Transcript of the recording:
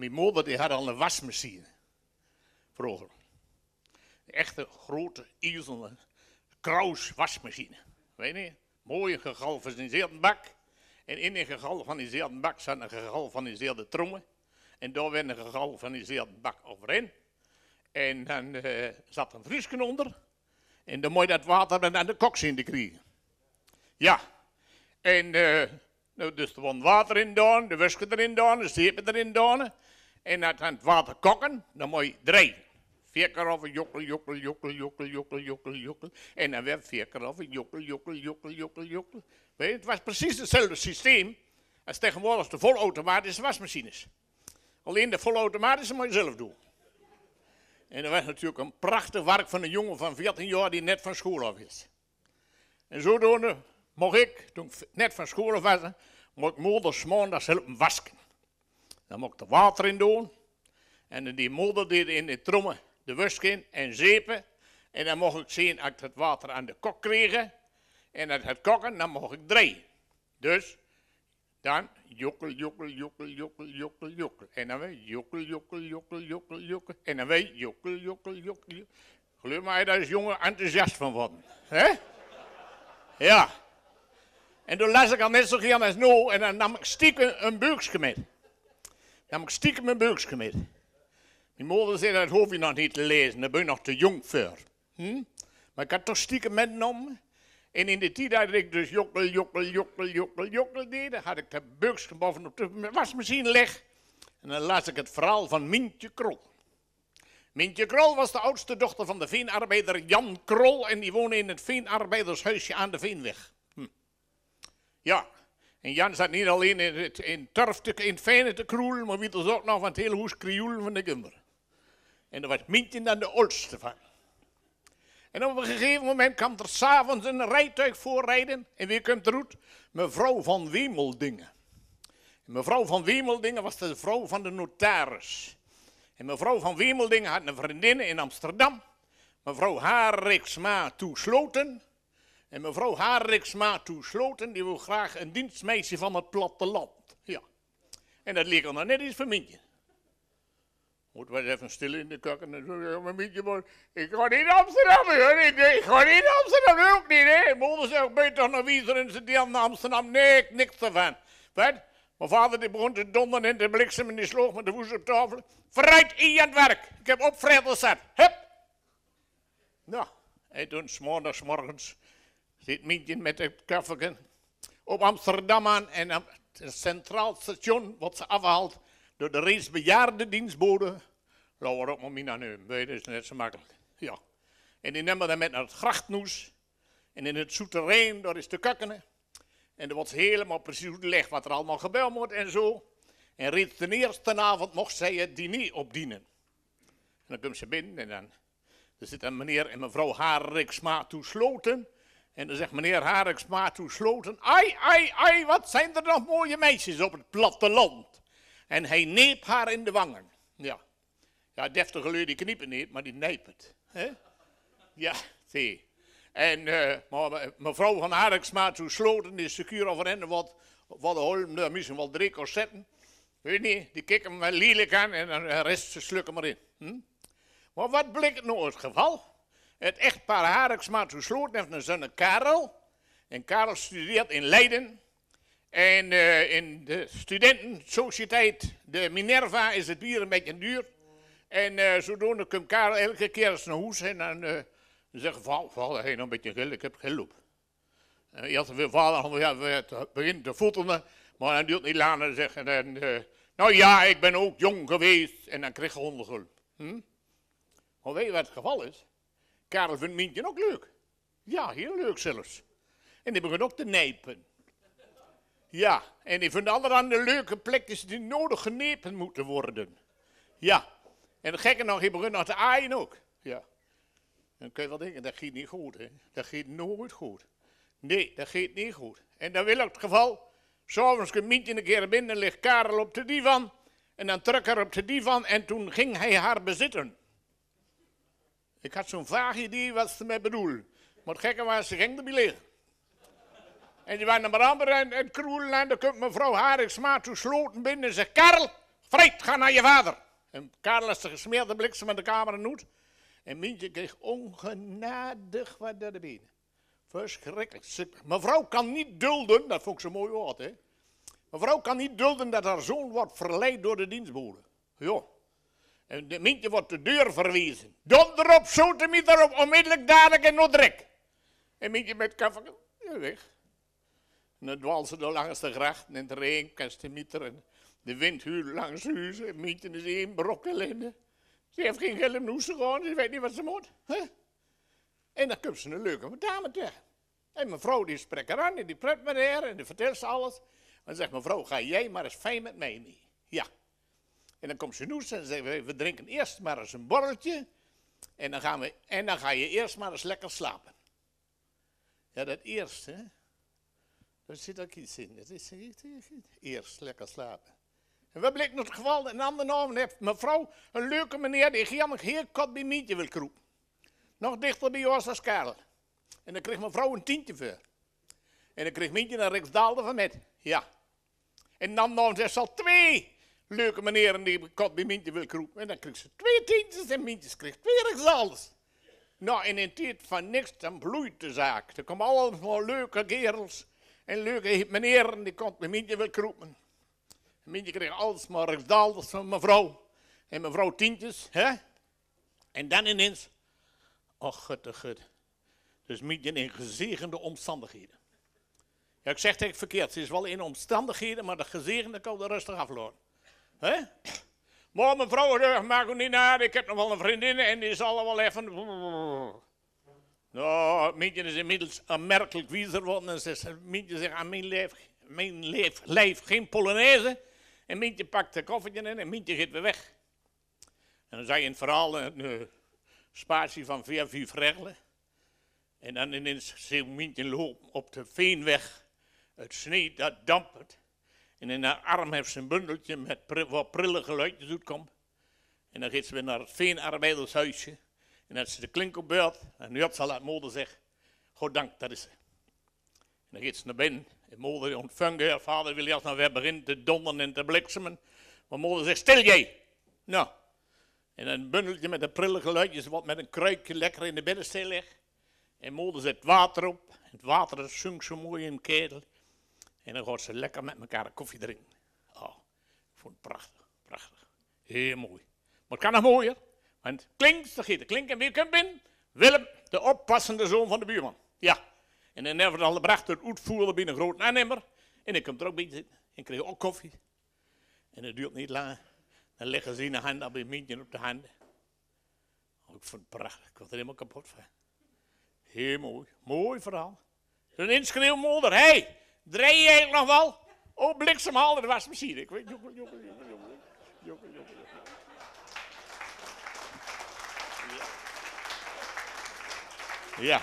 Mijn moeder die had al een wasmachine. Vroeger. Een echte grote ijzeren kraus wasmachine. Weet je? Mooie gegalvaniseerde bak. En in een gegalvaniseerde bak zat een gegalvaniseerde trommel. En daar werd een gegalvaniseerde bak overheen. En dan uh, zat een frisken onder. En dan mooi dat water aan de koks in te krijgen. Ja. En uh, dus er water in doen, de wusken erin doen, de zeepen erin doen. En dat aan het water koken, dan moet je drie. Vier karoffen, jokkel, jokkel, jokkel, jokkel, jokkel, jokkel, jokkel. En dan weer vier karoffen, jokkel, jokkel, jokkel, jokkel, jokkel. Weet je, het was precies hetzelfde systeem als tegenwoordig de volautomatische wasmachines. Alleen de volautomatische moet je zelf doen. En dat was natuurlijk een prachtig werk van een jongen van 14 jaar die net van school af is. En zodoende mocht ik, toen ik net van school af was, mocht ik moeder maandags helpen wasken. Dan mocht er water in doen. En die modder deed in de trommen de wuskin en zeepen. En dan mocht ik zien, als ik het water aan de kok kreeg en het het koken, dan mocht ik draaien. Dus dan jokkel, jokkel, jokkel, jokkel, jokkel, jokkel. En dan weer jokkel, jokkel, jokkel, jokkel, jokkel. En dan weer jokkel, jokkel, jokkel, jokkel. Geloof mij, daar is jongen enthousiast van worden. Ja. En toen las ik al net zo gaan als nu en dan nam ik stiekem een buiksje mee. Dan heb ik stiekem mijn buiksje met. Mijn moeder zei, dat hoef je nog niet te lezen, daar ben je nog te jong voor. Hm? Maar ik had toch stiekem metgenomen. En in de tijd dat ik dus jokkel, jokkel, jokkel, jokkel, jokkel deed, had ik de buiksje bovenop op de wasmachine leg. En dan las ik het verhaal van Mintje Krol. Mintje Krol was de oudste dochter van de veenarbeider Jan Krol en die woonde in het veenarbeidershuisje aan de Veenweg. Hm. Ja, en Jan zat niet alleen in, het, in turf, te, in fijne te kroelen, maar wie dus ook nog van het hele hoes krioelen van de kinderen. En er was Mintje dan de oudste van. En op een gegeven moment kwam er s'avonds een rijtuig voorrijden. En wie komt eruit? Mevrouw van Wemeldingen. mevrouw van Wemeldingen was de vrouw van de notaris. En mevrouw van Wemeldingen had een vriendin in Amsterdam. Mevrouw Hariksma toesloten. En mevrouw Hariksma toesloten, die wil graag een dienstmeisje van het platteland. Ja. En dat leek er nog net iets van mintje. Moet we even stil in de kak en dan zeggen ik ga niet naar Amsterdam, hoor. Ik, ik ga niet naar Amsterdam, ook niet, hè. Moeder zegt, ben je naar Wieser en ze die naar Amsterdam? Nee, niks ervan. Wat? Mijn vader die begon te donderen en te bliksem en die sloeg met de voet op tafel. Verrijd in het werk. Ik heb opvreden gezet. Hup. Nou, hij doet s morgens zit midden met de kaffeken op Amsterdam aan en het centraal station wordt ze afgehaald door de reeds bejaarde dienstbode. Lauwer op mijn mina nu, weet je, dat is net zo makkelijk. Ja. En die nemen dan met naar het grachtnoes en in het souterrain, daar is de kakkenen, En er wordt helemaal precies leg wat er allemaal gebeld wordt en zo. En reeds de eerste avond mocht zij het diner opdienen. En dan komt ze binnen en dan er zit een meneer en mevrouw Hariksma toesloten. En dan zegt meneer Hareksma toe ai, ai, ai, wat zijn er nog mooie meisjes op het platteland. En hij neep haar in de wangen. Ja, ja deftige leur die kniepen niet, maar die neep het. Ja, zie en eh, eh, mevrouw van hareksma toen sloten is secuur en wat, wat de holm, daar misschien wel drie corsetten. Weet niet, die kikken hem wel lelijk aan en de rest ze slukken maar in. Hm? Maar wat bleek nou het geval? Het echtpaar Hareksmaat te Sloot heeft een zoon Karel. En Karel studeert in Leiden. En eh, in de studentensociëteit, de Minerva, is het bier een beetje duur. En uh, zodoende komt Karel elke keer eens naar huis en dan uh, eh, zegt val, val, nog een beetje geld, ik heb geld En had weer vallen, ja, het begint te voetelen, maar dan duurt niet langer zeggen. En, nou ja, ik ben ook jong geweest en dan kreeg je hondengulp. Hm? Maar weet je wat het geval is? Karel vindt Mientje ook leuk. Ja, heel leuk zelfs. En die begint ook te nijpen. Ja, en die vindt andere leuke plekjes die nodig genepen moeten worden. Ja, en het gekke nog, die begint ook te aaien ook. Ja. Dan kun je wel denken, dat gaat niet goed, hè. Dat gaat nooit goed. Nee, dat gaat niet goed. En dan wil ik het geval, s'avonds komt Mientje een keer binnen, ligt Karel op de divan. En dan trekt haar op de divan en toen ging hij haar bezitten. Ik had zo'n vraag idee wat ze mij bedoelen. Maar gekke was, ze ging erbij liggen. En die waren maar amper en, en kroelen en dan komt mevrouw Haringsma toe sloten binnen en zegt, Karel, vreet, ga naar je vader. En Karel is de gesmeerde bliksem met de kamer en noet. En Mientje kreeg ongenadig wat door de benen. Verschrikkelijk. Mevrouw kan niet dulden, dat vond ik zo'n mooi woord, hè. Mevrouw kan niet dulden dat haar zoon wordt verleid door de dienstboden. Joh. En de mintje wordt de deur verwezen. Donder op, zoet mij erop, onmiddellijk dadelijk en noodrek. En mintje met kaffee ja, weg. En dan dwalen ze door langs de gracht en het regen kast en de wind huurt langs huizen en mintje is één brok ellende. Ze heeft geen geld om noesten gewoon, ze weet niet wat ze moet. En dan komt ze een leuke dame tegen. En mevrouw die spreekt aan en die pret met haar en die vertelt ze alles. En dan zegt mevrouw, ga jij maar eens fijn met mij mee. Ja. En dan komt nu en zegt, we drinken eerst maar eens een borreltje. En dan, gaan we, en dan ga je eerst maar eens lekker slapen. Ja, dat eerste, daar zit ook iets in. Dat is eh, eh, eerst lekker slapen. En we nog het geval een ander naam heeft. Mevrouw, een leuke meneer die jammer heel kort bij mietje wil kroepen. Nog dichter bij Joost als Karel. En dan kreeg mevrouw een tientje voor. En dan kreeg mietje een Riksdaalde van met. Ja. En dan nam ze al twee leuke meneer die kot bij Mintje wil kroepen. En dan kreeg ze twee tientjes en Mintjes kreeg twee alles. Nou, en in tijd van niks, dan bloeit de zaak. Er komen allemaal leuke kerels en leuke meneer die komt bij Mintje wil kroepen. Mintje kreeg alles maar alles van mevrouw. En mevrouw tientjes, hè? En dan ineens, och gutte gut. Dus Mintje in gezegende omstandigheden. Ja, ik zeg het verkeerd. Ze is wel in omstandigheden, maar de gezegende kan er rustig aflopen. Hè? Maar mijn vrouw zegt, maak het niet naar, ik heb nog wel een vriendin en die zal allemaal wel even... Nou, het mietje is inmiddels aanmerkelijk wiezer geworden. En ze zegt, mietje zegt, aan mijn lijf, mijn leef, leef geen Polonaise. En mietje pakt de koffertje in en mietje gaat weer weg. En dan zei in het verhaal een eh, spatie van vier, vijf regelen. En dan ineens een mietje lopen op de veenweg. Het sneeuw dat dampert. En in haar arm heeft ze een bundeltje met wat prille geluidjes uitkomt. En dan gaat ze weer naar het veenarbeidershuisje. En heeft ze de klink op beurt, en nu op zal haar moeder zeggen, God dank, dat is ze. En dan gaat ze naar binnen. En moeder ontvangt haar vader wil juist naar weer beginnen te donderen en te bliksemen. Maar moeder zegt, stil jij! Nou, en een bundeltje met de prille geluidjes, wat met een kruikje lekker in de binnenste ligt. En moeder zet water op. Het water zunk zo mooi in een ketel. En dan gaan ze lekker met elkaar koffie drinken. Oh, ik vond het prachtig, prachtig. Heel mooi. Maar het kan nog mooier. Want klinkt, de gieten klinkt en wie komt binnen? Willem, de oppassende zoon van de buurman. Ja. En dan hebben we al gebracht uitvoerder binnen een groot aannemer. En ik komt er ook bij zitten. En kreeg ook koffie. En dat duurt niet lang. Dan leggen ze in de hand op een op de handen. Oh, ik vond het prachtig. Ik was er helemaal kapot van. Heel mooi. Mooi verhaal. Een inschreeuwmolder. Hé, hey, Draai je eigenlijk nog wel? Oh, bliksemhaal, dat was misschien. Ik weet, joekel, joekel, joekel, joekel, joekel, joekel. Ja. ja.